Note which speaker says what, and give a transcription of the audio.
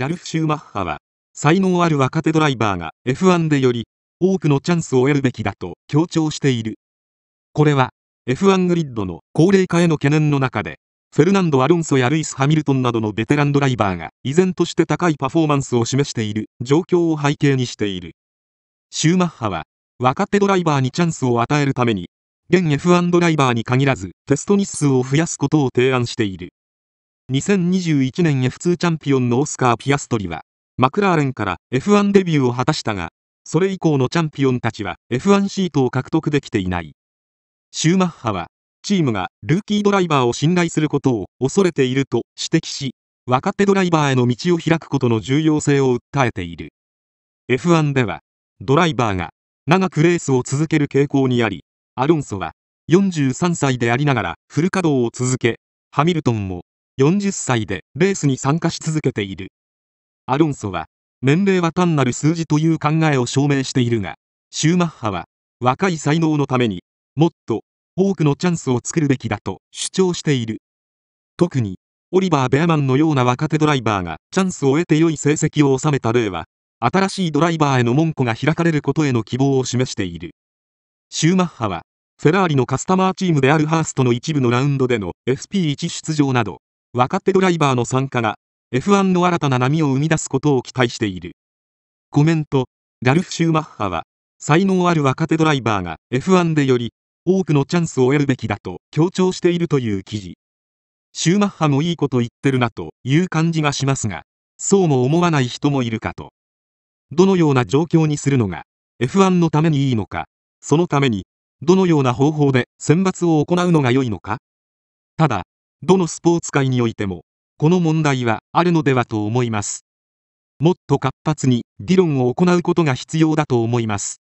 Speaker 1: ラルフ・シューマッハは、才能ある若手ドライバーが F1 でより多くのチャンスを得るべきだと強調している。これは F1 グリッドの高齢化への懸念の中で、フェルナンド・アロンソやルイス・ハミルトンなどのベテランドライバーが依然として高いパフォーマンスを示している状況を背景にしている。シューマッハは、若手ドライバーにチャンスを与えるために、現 F1 ドライバーに限らずテスト日数を増やすことを提案している。2021年 F2 チャンピオンのオスカー・ピアストリは、マクラーレンから F1 デビューを果たしたが、それ以降のチャンピオンたちは F1 シートを獲得できていない。シューマッハは、チームがルーキードライバーを信頼することを恐れていると指摘し、若手ドライバーへの道を開くことの重要性を訴えている。F1 では、ドライバーが長くレースを続ける傾向にあり、アロンソは43歳でありながらフル稼働を続け、ハミルトンも40歳でレースに参加し続けているアロンソは年齢は単なる数字という考えを証明しているがシューマッハは若い才能のためにもっと多くのチャンスを作るべきだと主張している特にオリバー・ベアマンのような若手ドライバーがチャンスを得て良い成績を収めた例は新しいドライバーへの門戸が開かれることへの希望を示しているシューマッハはフェラーリのカスタマーチームであるハーストの一部のラウンドでの FP1 出場など若手ドライバーの参加が F1 の新たな波を生み出すことを期待している。コメント、ラルフ・シューマッハは、才能ある若手ドライバーが F1 でより多くのチャンスを得るべきだと強調しているという記事。シューマッハもいいこと言ってるなという感じがしますが、そうも思わない人もいるかと。どのような状況にするのが F1 のためにいいのか、そのためにどのような方法で選抜を行うのが良いのかただ、どのスポーツ界においてもこの問題はあるのではと思いますもっと活発に議論を行うことが必要だと思います